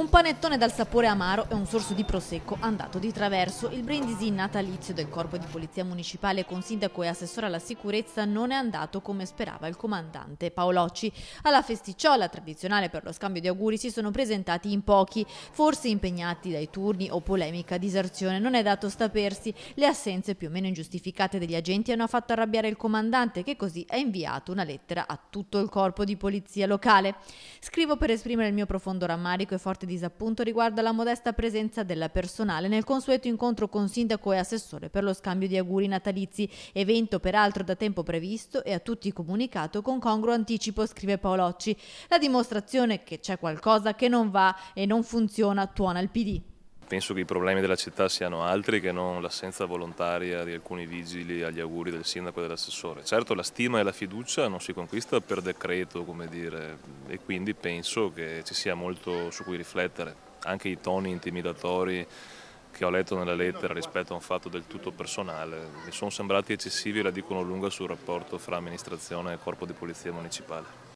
Un panettone dal sapore amaro e un sorso di prosecco andato di traverso. Il brindisi natalizio del Corpo di Polizia Municipale con sindaco e assessore alla sicurezza non è andato come sperava il comandante Paolocci. Alla festicciola tradizionale per lo scambio di auguri si sono presentati in pochi, forse impegnati dai turni o polemica diserzione. Non è dato sapersi. Le assenze più o meno ingiustificate degli agenti hanno fatto arrabbiare il comandante che così ha inviato una lettera a tutto il Corpo di Polizia locale. Scrivo per esprimere il mio profondo rammarico e forte disappunto riguarda la modesta presenza della personale nel consueto incontro con sindaco e assessore per lo scambio di auguri natalizi, evento peraltro da tempo previsto e a tutti comunicato con congruo anticipo, scrive Paolocci. La dimostrazione che c'è qualcosa che non va e non funziona tuona il PD penso che i problemi della città siano altri che non l'assenza volontaria di alcuni vigili agli auguri del sindaco e dell'assessore. Certo la stima e la fiducia non si conquista per decreto, come dire, e quindi penso che ci sia molto su cui riflettere. Anche i toni intimidatori che ho letto nella lettera rispetto a un fatto del tutto personale mi sono sembrati eccessivi e la dicono lunga sul rapporto fra amministrazione e corpo di polizia municipale.